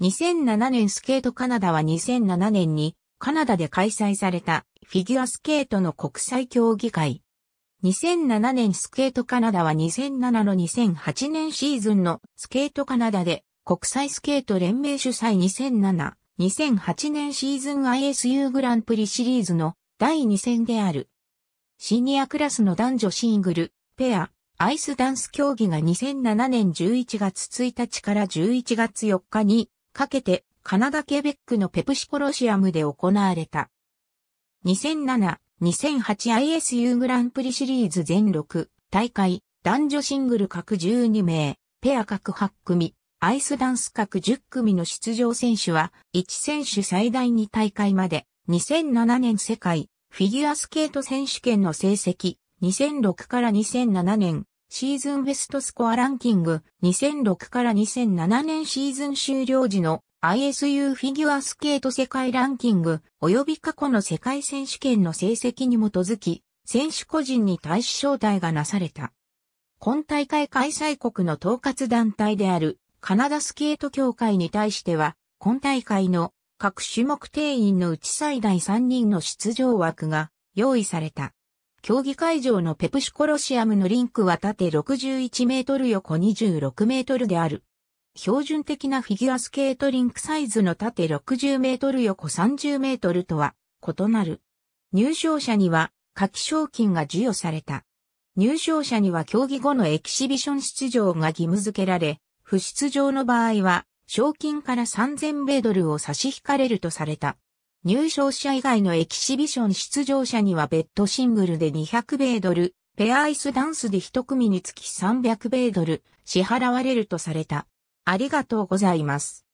2007年スケートカナダは2007年にカナダで開催されたフィギュアスケートの国際競技会。2007年スケートカナダは2007の2008年シーズンのスケートカナダで国際スケート連盟主催2007、2008年シーズン ISU グランプリシリーズの第2戦である。シニアクラスの男女シングル、ペア、アイスダンス競技が2007年11月1日から11月4日にかけてカナダケベックのペプシコロシアムで行われた。2007、2008ISU グランプリシリーズ全6大会、男女シングル各12名、ペア各8組、アイスダンス各10組の出場選手は、1選手最大2大会まで、2007年世界フィギュアスケート選手権の成績、2006から2007年シーズンベストスコアランキング2006から2007年シーズン終了時の ISU フィギュアスケート世界ランキング及び過去の世界選手権の成績に基づき選手個人に対し招待がなされた。今大会開催国の統括団体であるカナダスケート協会に対しては今大会の各種目定員のうち最大3人の出場枠が用意された。競技会場のペプシコロシアムのリンクは縦61メートル横26メートルである。標準的なフィギュアスケートリンクサイズの縦60メートル横30メートルとは異なる。入賞者には下記賞金が授与された。入賞者には競技後のエキシビション出場が義務付けられ、不出場の場合は賞金から3000米ドルを差し引かれるとされた。入賞者以外のエキシビション出場者には別途シングルで200米ドル、ペアアイスダンスで一組につき300米ドル支払われるとされた。ありがとうございます。